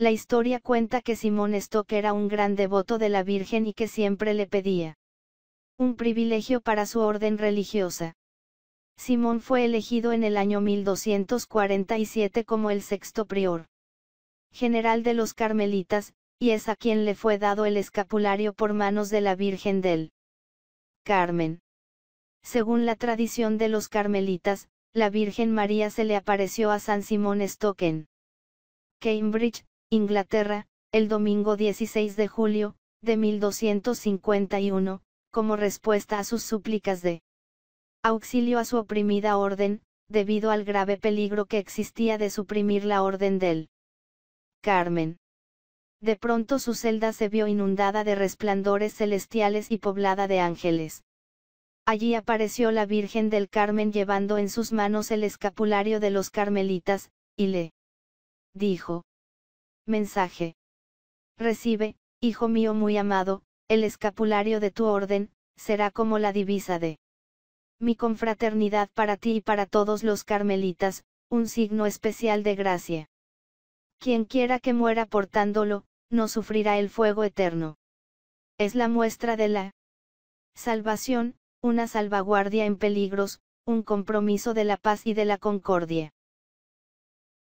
La historia cuenta que Simón Stock era un gran devoto de la Virgen y que siempre le pedía un privilegio para su orden religiosa. Simón fue elegido en el año 1247 como el sexto prior general de los carmelitas, y es a quien le fue dado el escapulario por manos de la Virgen del Carmen. Según la tradición de los carmelitas, la Virgen María se le apareció a San Simón Stock en Cambridge, Inglaterra, el domingo 16 de julio, de 1251, como respuesta a sus súplicas de auxilio a su oprimida orden, debido al grave peligro que existía de suprimir la orden del Carmen. De pronto su celda se vio inundada de resplandores celestiales y poblada de ángeles. Allí apareció la Virgen del Carmen llevando en sus manos el escapulario de los carmelitas, y le dijo, mensaje. Recibe, hijo mío muy amado, el escapulario de tu orden, será como la divisa de mi confraternidad para ti y para todos los carmelitas, un signo especial de gracia. Quien quiera que muera portándolo, no sufrirá el fuego eterno. Es la muestra de la salvación, una salvaguardia en peligros, un compromiso de la paz y de la concordia.